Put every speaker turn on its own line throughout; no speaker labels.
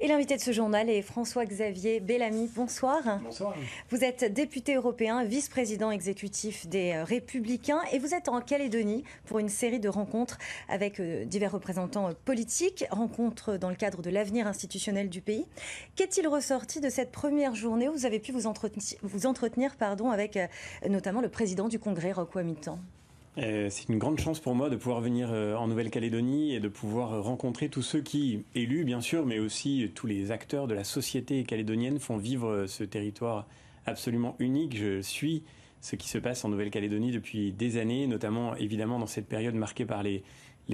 Et l'invité de ce journal est François-Xavier Bellamy. Bonsoir. Bonsoir. Vous êtes député européen, vice-président exécutif des euh, Républicains et vous êtes en Calédonie pour une série de rencontres avec euh, divers représentants euh, politiques, rencontres dans le cadre de l'avenir institutionnel du pays. Qu'est-il ressorti de cette première journée où vous avez pu vous entretenir, vous pardon, avec notamment le président du Congrès, Rocco Amitan
euh, c'est une grande chance pour moi de pouvoir venir euh, en Nouvelle-Calédonie et de pouvoir euh, rencontrer tous ceux qui, élus bien sûr, mais aussi tous les acteurs de la société calédonienne font vivre ce territoire absolument unique. Je suis ce qui se passe en Nouvelle-Calédonie depuis des années, notamment évidemment dans cette période marquée par les,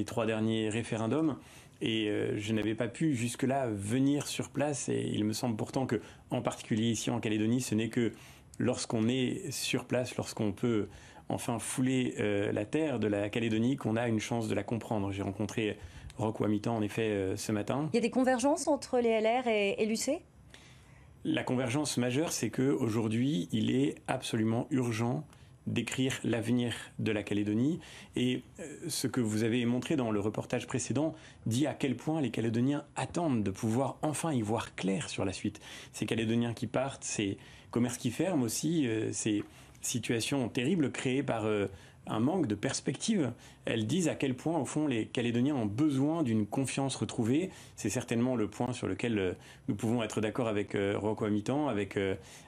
trois derniers référendums. Et je n'avais pas pu jusque-là venir sur place. Et il me semble pourtant que, en particulier ici en Calédonie, ce n'est que lorsqu'on est sur place, lorsqu'on peut enfin foulé euh, la terre de la Calédonie qu'on a une chance de la comprendre. J'ai rencontré Roch Wamitan en effet euh, ce matin. Il
y a des convergences entre les LR et, l'UC
La convergence majeure, c'est que aujourd'hui, il est absolument urgent d'écrire l'avenir de la Calédonie. Et euh, ce que vous avez montré dans le reportage précédent dit à quel point les Calédoniens attendent de pouvoir enfin y voir clair sur la suite. Ces Calédoniens qui partent, ces commerces qui ferment aussi, c'est situation terrible créée par euh, un manque de perspective. Elles disent à quel point, au fond, les Calédoniens ont besoin d'une confiance retrouvée. C'est certainement le point sur lequel euh, nous pouvons être d'accord avec euh, Rocco Amitan, avec,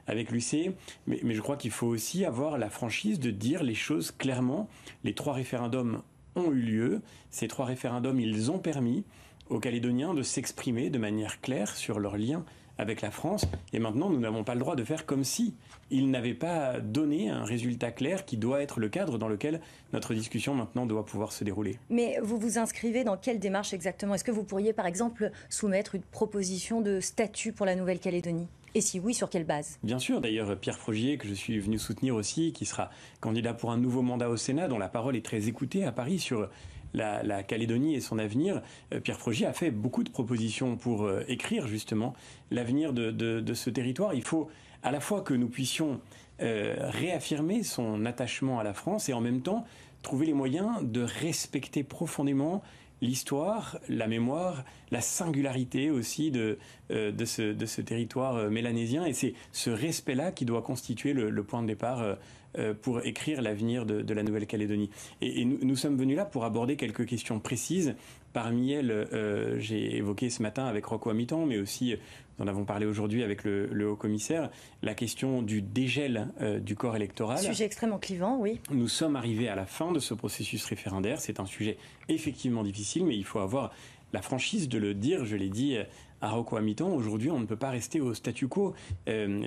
avec Lucé. Mais, mais je crois qu'il faut aussi avoir la franchise de dire les choses clairement. Les trois référendums ont eu lieu. Ces trois référendums, ils ont permis aux Calédoniens de s'exprimer de manière claire sur leurs liens avec la France. Et maintenant, nous n'avons pas le droit de faire comme si il n'avait pas donné un résultat clair qui doit être le cadre dans lequel notre discussion maintenant doit pouvoir se dérouler.
Mais vous vous inscrivez dans quelle démarche exactement Est-ce que vous pourriez, par exemple, soumettre une proposition de statut pour la Nouvelle-Calédonie et si oui, sur quelle base
Bien sûr, d'ailleurs, Pierre Frogier, que je suis venu soutenir aussi, qui sera candidat pour un nouveau mandat au Sénat, dont la parole est très écoutée à Paris sur la, Calédonie et son avenir, euh, Pierre Frogier a fait beaucoup de propositions pour euh, écrire justement l'avenir de, ce territoire. Il faut à la fois que nous puissions euh, réaffirmer son attachement à la France et en même temps trouver les moyens de respecter profondément l'histoire, la mémoire, la singularité aussi de, euh, de, ce, territoire euh, mélanésien. Et c'est ce respect-là qui doit constituer le, point de départ euh, pour écrire l'avenir de, la Nouvelle-Calédonie. Et, nous, sommes venus là pour aborder quelques questions précises Parmi elles, euh, j'ai évoqué ce matin avec Rocco Amitan, mais aussi, euh, nous en avons parlé aujourd'hui avec le, haut-commissaire, la question du dégel euh, du corps électoral. Sujet extrêmement clivant, oui. Nous sommes arrivés à la fin de ce processus référendaire. C'est un sujet effectivement difficile, mais il faut avoir la franchise de le dire, je l'ai dit à Rocco temps aujourd'hui on ne peut pas rester au statu quo.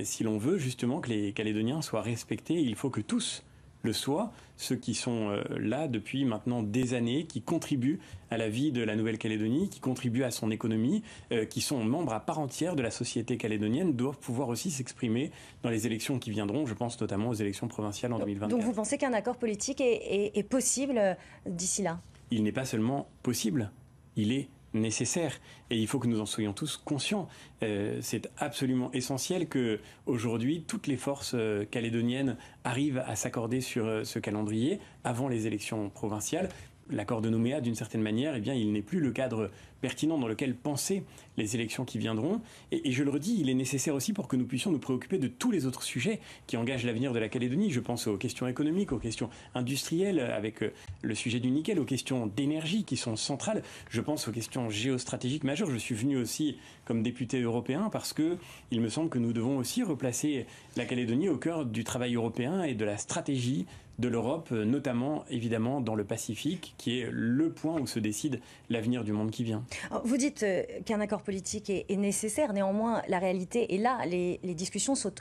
si l'on veut justement que les Calédoniens soient respectés, il faut que tous le soi, ceux qui sont euh, là depuis maintenant des années, qui contribuent à la vie de la Nouvelle-Calédonie, qui contribuent à son économie, euh, qui sont membres à part entière de la société calédonienne, doivent pouvoir aussi s'exprimer dans les élections qui viendront. Je pense notamment aux élections provinciales en mille Donc vous
pensez qu'un accord politique est possible euh, d'ici là
Il n'est pas seulement possible, il est nécessaire et il faut que nous en soyons tous conscients. Euh, c'est absolument essentiel que aujourd'hui toutes les forces euh, calédoniennes arrivent à s'accorder sur euh, ce calendrier avant les élections provinciales. L'accord de Nouméa, d'une certaine manière, eh bien, il n'est plus le cadre pertinent dans lequel penser les élections qui viendront. Et, je le redis, il est nécessaire aussi pour que nous puissions nous préoccuper de tous les autres sujets qui engagent l'avenir de la Calédonie. Je pense aux questions économiques, aux questions industrielles, avec euh, le sujet du nickel, aux questions d'énergie qui sont centrales. Je pense aux questions géostratégiques majeures. Je suis venu aussi comme député européen parce que il me semble que nous devons aussi replacer la Calédonie au cœur du travail européen et de la stratégie de l'Europe, notamment évidemment dans le Pacifique, qui est le point où se décide l'avenir du monde qui vient.
Vous dites euh, qu'un accord est, nécessaire. Néanmoins, la réalité est là. Les, discussions sont,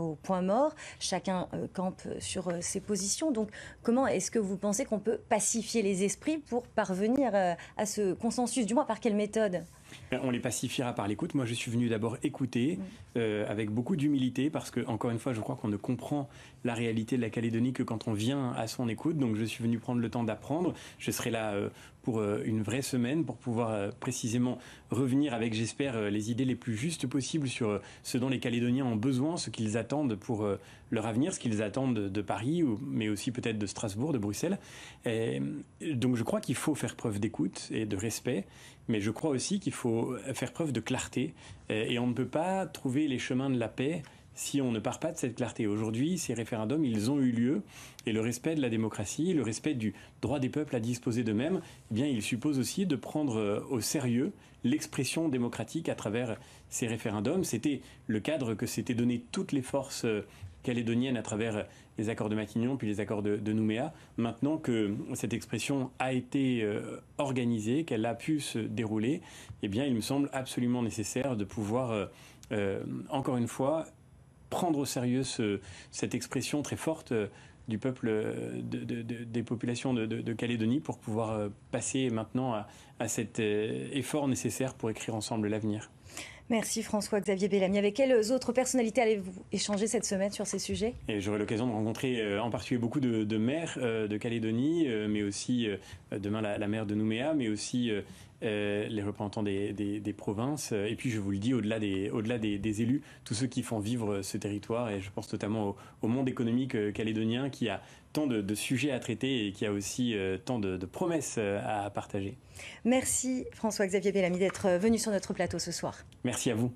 au point mort. Chacun euh, campe sur euh, ses positions. Donc, comment est-ce que vous pensez qu'on peut pacifier les esprits pour parvenir euh, à ce consensus Du moins, par quelle méthode
ben, on les pacifiera par l'écoute. Moi, je suis venu d'abord écouter mm. avec beaucoup d'humilité parce que, encore une fois, je crois qu'on ne comprend la réalité de la Calédonie que quand on vient à son écoute. Donc, je suis venu prendre le temps d'apprendre. Je serai là pour euh, une vraie semaine, pour pouvoir euh, précisément revenir avec, j'espère, euh, les idées les plus justes possibles sur ce dont les Calédoniens ont besoin, ce qu'ils attendent pour leur avenir, ce qu'ils attendent de Paris, mais aussi peut-être de Strasbourg, de Bruxelles. Et donc je crois qu'il faut faire preuve d'écoute et de respect, mais je crois aussi qu'il faut faire preuve de clarté. Et on ne peut pas trouver les chemins de la paix si on ne part pas de cette clarté. Aujourd'hui, ces référendums, ils ont eu lieu, et le respect de la démocratie, le respect du droit des peuples à disposer d'eux-mêmes, eh bien, il suppose aussi de prendre euh, au sérieux l'expression démocratique à travers ces référendums. C'était le cadre que s'étaient donné toutes les forces euh, calédoniennes à travers euh, les accords de Matignon puis les accords de, Nouméa. Maintenant que cette expression a été organisée, qu'elle a pu se dérouler, eh bien, il me semble absolument nécessaire de pouvoir, encore une fois, prendre au sérieux cette expression très forte euh, du peuple euh, des populations de, Calédonie pour pouvoir euh, passer maintenant à, à cet euh, effort nécessaire pour écrire ensemble l'avenir.
Merci François-Xavier Bellamy. Avec quelles autres personnalités allez-vous échanger cette semaine sur ces sujets
Et j'aurai l'occasion de rencontrer euh, en particulier beaucoup de, maires euh, de Calédonie, mais aussi demain la, maire de Nouméa, mais aussi les représentants des, provinces. Et puis je vous le dis, au-delà des, au des, élus, tous ceux qui font vivre ce territoire. Et je pense notamment au monde économique calédonien qui a tant de, sujets à traiter et qui a aussi euh, tant de, de promesses euh, à partager.
Merci François-Xavier Bellamy d'être venu sur notre plateau ce soir.
Merci à vous.